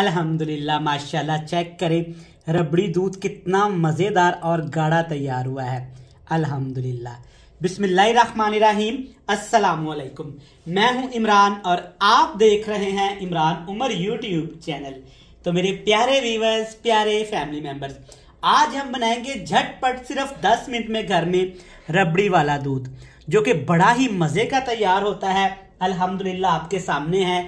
अल्हम्दुलिल्लाह माशाल्लाह चेक करें रबड़ी दूध कितना मज़ेदार और गाढ़ा तैयार हुआ है अल्हम्दुलिल्लाह बिस्मिल्लाहिर्रहमानिर्रहीम अस्सलाम वालेकुम मैं हूं इमरान और आप देख रहे हैं इमरान उमर यूट्यूब चैनल तो मेरे प्यारे व्यूवर्स प्यारे फैमिली मेम्बर्स आज हम बनाएंगे झटपट सिर्फ 10 मिनट में घर में रबड़ी वाला दूध जो कि बड़ा ही मज़े का तैयार होता है अल्हम्दुलिल्लाह आपके सामने है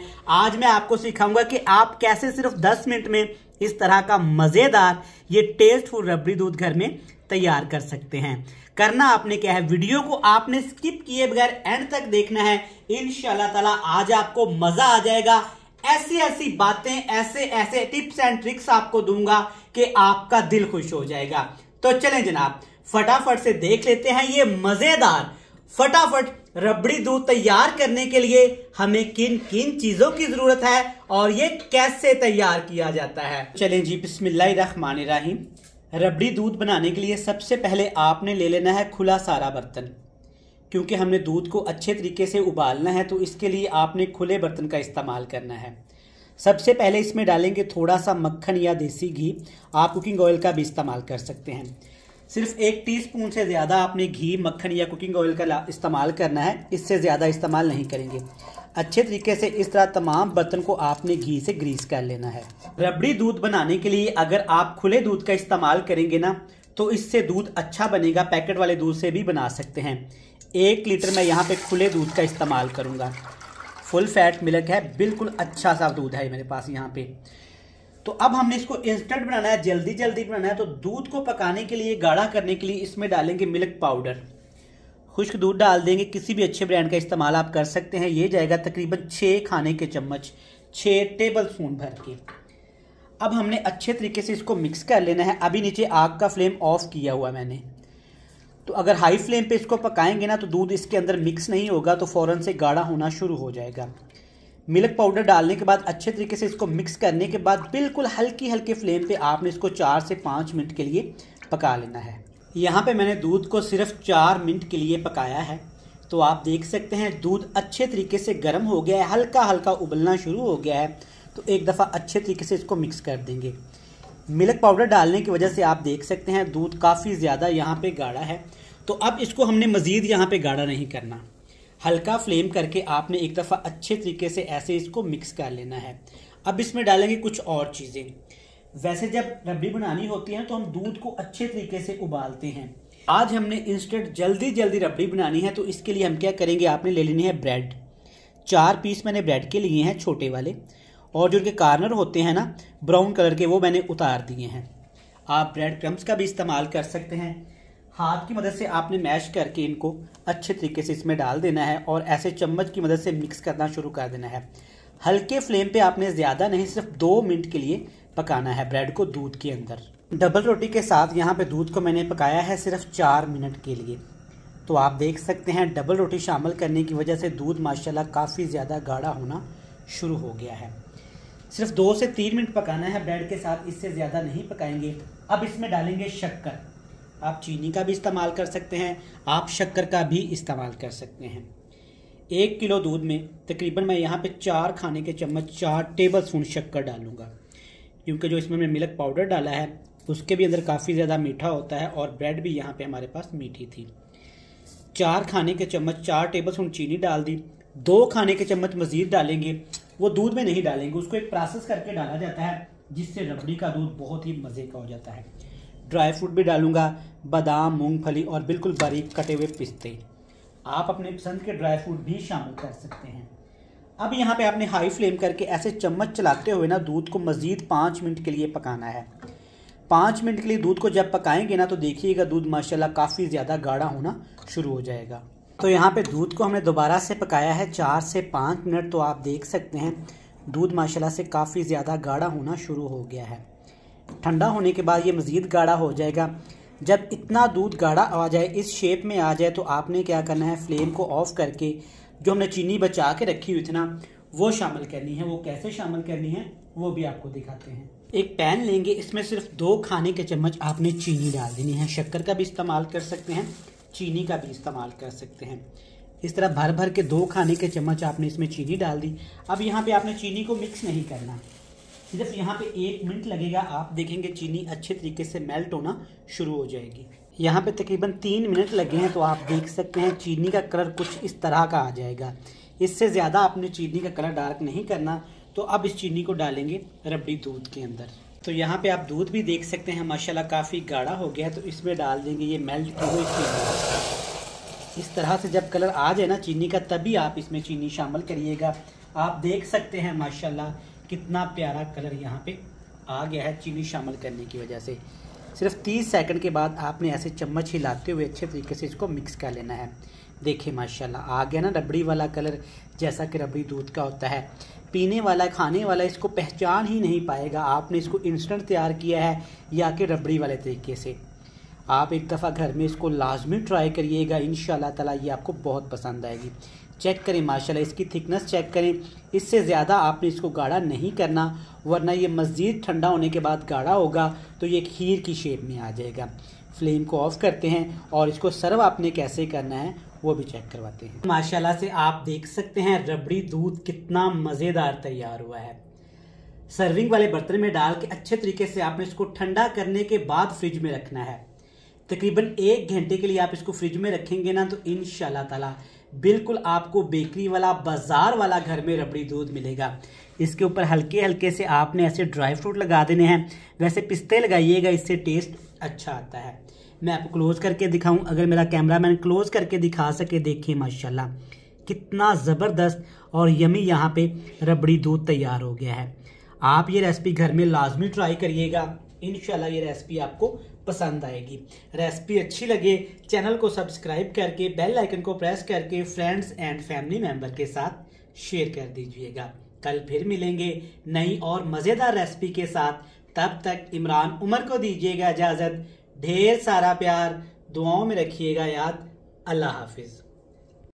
आज मैं आपको सिखाऊंगा कि आप कैसे सिर्फ 10 मिनट में इस तरह का मज़ेदार ये टेस्टफुल रबड़ी दूध घर में तैयार कर सकते हैं करना आपने क्या है वीडियो को आपने स्किप किए बगैर एंड तक देखना है इन ताला आज आपको मज़ा आ जाएगा ऐसी ऐसी बातें ऐसे ऐसे टिप्स एंड ट्रिक्स आपको दूंगा कि आपका दिल खुश हो जाएगा तो चलें जनाब फटाफट से देख लेते हैं ये मज़ेदार फटाफट रबड़ी दूध तैयार करने के लिए हमें किन किन चीजों की जरूरत है और ये कैसे तैयार किया जाता है चलें जी बिस्मिल्लाहिर्रहमानिर्रहीम रबड़ी दूध बनाने के लिए सबसे पहले आपने ले लेना है खुला सारा बर्तन क्योंकि हमने दूध को अच्छे तरीके से उबालना है तो इसके लिए आपने खुले बर्तन का इस्तेमाल करना है सबसे पहले इसमें डालेंगे थोड़ा सा मक्खन या देसी घी आप कुकिंग ऑयल का भी इस्तेमाल कर सकते हैं सिर्फ एक टीस्पून से ज़्यादा आपने घी मक्खन या कुकिंग ऑयल का इस्तेमाल करना है इससे ज़्यादा इस्तेमाल नहीं करेंगे अच्छे तरीके से इस तरह तमाम बर्तन को आपने घी से ग्रीस कर लेना है रबड़ी दूध बनाने के लिए अगर आप खुले दूध का इस्तेमाल करेंगे ना तो इससे दूध अच्छा बनेगा पैकेट वाले दूध से भी बना सकते हैं एक लीटर मैं यहाँ पे खुले दूध का इस्तेमाल करूँगा फुल फैट मिल्क है बिल्कुल अच्छा सा दूध है मेरे पास यहाँ पे तो अब हमने इसको इंस्टेंट बनाना है जल्दी जल्दी बनाना है तो दूध को पकाने के लिए गाढ़ा करने के लिए इसमें डालेंगे मिल्क पाउडर खुश्क दूध डाल देंगे किसी भी अच्छे ब्रांड का इस्तेमाल आप कर सकते हैं ये जाएगा तकरीबन छः खाने के चम्मच छः टेबल स्पून भर के अब हमने अच्छे तरीके से इसको मिक्स कर लेना है अभी नीचे आग का फ्लेम ऑफ किया हुआ मैंने तो अगर हाई फ्लेम पे इसको पकाएंगे ना तो दूध इसके अंदर मिक्स नहीं होगा तो फ़ौरन से गाढ़ा होना शुरू हो जाएगा मिल्क पाउडर डालने के बाद अच्छे तरीके से इसको मिक्स करने के बाद बिल्कुल हल्की हल्की फ्लेम पे आपने इसको चार से पाँच मिनट के लिए पका लेना है यहाँ पे मैंने दूध को सिर्फ चार मिनट के लिए पकाया है तो आप देख सकते हैं दूध अच्छे तरीके से गर्म हो गया है हल्का हल्का उबलना शुरू हो गया है तो एक दफ़ा अच्छे तरीके से इसको मिक्स कर देंगे मिल्क पाउडर डालने की वजह से आप देख सकते हैं दूध काफ़ी ज़्यादा यहाँ पर गाढ़ा है तो अब इसको हमने मज़ीद यहाँ पर गाढ़ा नहीं करना हल्का फ्लेम करके आपने एक दफ़ा अच्छे तरीके से ऐसे इसको मिक्स कर लेना है अब इसमें डालेंगे कुछ और चीज़ें वैसे जब रबड़ी बनानी होती है तो हम दूध को अच्छे तरीके से उबालते हैं आज हमने इंस्टेंट जल्दी जल्दी रबड़ी बनानी है तो इसके लिए हम क्या करेंगे आपने ले लेनी है ब्रेड चार पीस मैंने ब्रेड के लिए हैं छोटे वाले और जो उनके कार्नर होते हैं ना ब्राउन कलर के वो मैंने उतार दिए हैं आप ब्रेड क्रम्स का भी इस्तेमाल कर सकते हैं हाथ की मदद से आपने मैश करके इनको अच्छे तरीके से इसमें डाल देना है और ऐसे चम्मच की मदद से मिक्स करना शुरू कर देना है हल्के फ्लेम पे आपने ज़्यादा नहीं सिर्फ दो मिनट के लिए पकाना है ब्रेड को दूध के अंदर डबल रोटी के साथ यहाँ पे दूध को मैंने पकाया है सिर्फ चार मिनट के लिए तो आप देख सकते हैं डबल रोटी शामिल करने की वजह से दूध माशाल्लाह काफ़ी ज़्यादा गाढ़ा होना शुरू हो गया है सिर्फ दो से तीन मिनट पकाना है ब्रेड के साथ इससे ज़्यादा नहीं पकाएंगे अब इसमें डालेंगे शक्कर आप चीनी का भी इस्तेमाल कर सकते हैं आप शक्कर का भी इस्तेमाल कर सकते हैं एक किलो दूध में तकरीबन मैं यहाँ पे चार खाने के चम्मच चार टेबल स्पून शक्कर डालूंगा क्योंकि जो इसमें मैं मिल्क पाउडर डाला है उसके भी अंदर काफ़ी ज़्यादा मीठा होता है और ब्रेड भी यहाँ पे हमारे पास मीठी थी चार खाने के चम्मच चार टेबल स्पून चीनी डाल दी दो खाने के चम्मच मज़ीद डालेंगे वो दूध में नहीं डालेंगे उसको एक प्रोसेस करके डाला जाता है जिससे रबड़ी का दूध बहुत ही मज़े का हो जाता है ड्राई फ्रूट भी डालूंगा बादाम मूंगफली और बिल्कुल बारीक कटे हुए पिस्ते आप अपने पसंद के ड्राई फ्रूट भी शामिल कर सकते हैं अब यहाँ पे आपने हाई फ्लेम करके ऐसे चम्मच चलाते हुए ना दूध को मज़ीद पाँच मिनट के लिए पकाना है पाँच मिनट के लिए दूध को जब पकाएंगे ना तो देखिएगा दूध माशाल्लाह काफ़ी ज़्यादा गाढ़ा होना शुरू हो जाएगा तो यहाँ पे दूध को हमने दोबारा से पकाया है चार से पाँच मिनट तो आप देख सकते हैं दूध माशाल्लाह से काफ़ी ज़्यादा गाढ़ा होना शुरू हो गया है ठंडा होने के बाद ये मज़ीद गाढ़ा हो जाएगा जब इतना दूध गाढ़ा आ जाए इस शेप में आ जाए तो आपने क्या करना है फ्लेम को ऑफ़ करके जो हमने चीनी बचा के रखी हुई थी ना वो शामिल करनी है वो कैसे शामिल करनी है वो भी आपको दिखाते हैं एक पैन लेंगे इसमें सिर्फ दो खाने के चम्मच आपने चीनी डाल देनी है शक्कर का भी इस्तेमाल कर सकते हैं चीनी का भी इस्तेमाल कर सकते हैं इस तरह भर भर के दो खाने के चम्मच आपने इसमें चीनी डाल दी अब यहाँ पे आपने चीनी को मिक्स नहीं करना सिर्फ यहाँ पे एक मिनट लगेगा आप देखेंगे चीनी अच्छे तरीके से मेल्ट होना शुरू हो जाएगी यहाँ पे तकरीबन तीन मिनट लगे हैं तो आप देख सकते हैं चीनी का कलर कुछ इस तरह का आ जाएगा इससे ज़्यादा आपने चीनी का कलर डार्क नहीं करना तो अब इस चीनी को डालेंगे रबड़ी दूध के अंदर तो यहाँ पे आप दूध भी देख सकते हैं माशाल्लाह काफ़ी गाढ़ा हो गया है तो इसमें डाल देंगे ये मेल्ट की हुई चीनी इस तरह से जब कलर आ जाए ना चीनी का तभी आप इसमें चीनी शामिल करिएगा आप देख सकते हैं माशाल्लाह कितना प्यारा कलर यहाँ पे आ गया है चीनी शामिल करने की वजह से सिर्फ 30 सेकंड के बाद आपने ऐसे चम्मच हिलाते हुए अच्छे तरीके से इसको मिक्स कर लेना है देखिए माशाल्लाह आ गया ना रबड़ी वाला कलर जैसा कि रबड़ी दूध का होता है पीने वाला खाने वाला इसको पहचान ही नहीं पाएगा आपने इसको इंस्टेंट तैयार किया है या कि रबड़ी वाले तरीके से आप एक दफ़ा घर में इसको लाजमी ट्राई करिएगा इन तला ये आपको बहुत पसंद आएगी चेक करें माशाल्लाह इसकी थिकनेस चेक करें इससे ज़्यादा आपने इसको गाढ़ा नहीं करना वरना ये मज़ीद ठंडा होने के बाद गाढ़ा होगा तो ये खीर की शेप में आ जाएगा फ्लेम को ऑफ़ करते हैं और इसको सर्व आपने कैसे करना है वो भी चेक करवाते हैं माशाला से आप देख सकते हैं रबड़ी दूध कितना मज़ेदार तैयार हुआ है सर्विंग वाले बर्तन में डाल के अच्छे तरीके से आपने इसको ठंडा करने के बाद फ्रिज में रखना है तकरीबन एक घंटे के लिए आप इसको फ्रिज में रखेंगे ना तो इन ताला बिल्कुल आपको बेकरी वाला बाजार वाला घर में रबड़ी दूध मिलेगा इसके ऊपर हल्के हल्के से आपने ऐसे ड्राई फ्रूट लगा देने हैं वैसे पिस्ते लगाइएगा इससे टेस्ट अच्छा आता है मैं आपको क्लोज़ करके दिखाऊं अगर मेरा कैमरा मैन क्लोज़ करके दिखा सके देखिए माशाल्लाह कितना ज़बरदस्त और यमी यहाँ पे रबड़ी दूध तैयार हो गया है आप ये रेसिपी घर में लाजमी ट्राई करिएगा इनशाला ये रेसिपी आपको पसंद आएगी रेसिपी अच्छी लगे चैनल को सब्सक्राइब करके बेल आइकन को प्रेस करके फ्रेंड्स एंड फैमिली मेम्बर के साथ शेयर कर दीजिएगा कल फिर मिलेंगे नई और मज़ेदार रेसिपी के साथ तब तक इमरान उमर को दीजिएगा इजाज़त ढेर सारा प्यार दुआओं में रखिएगा याद अल्लाह हाफिज़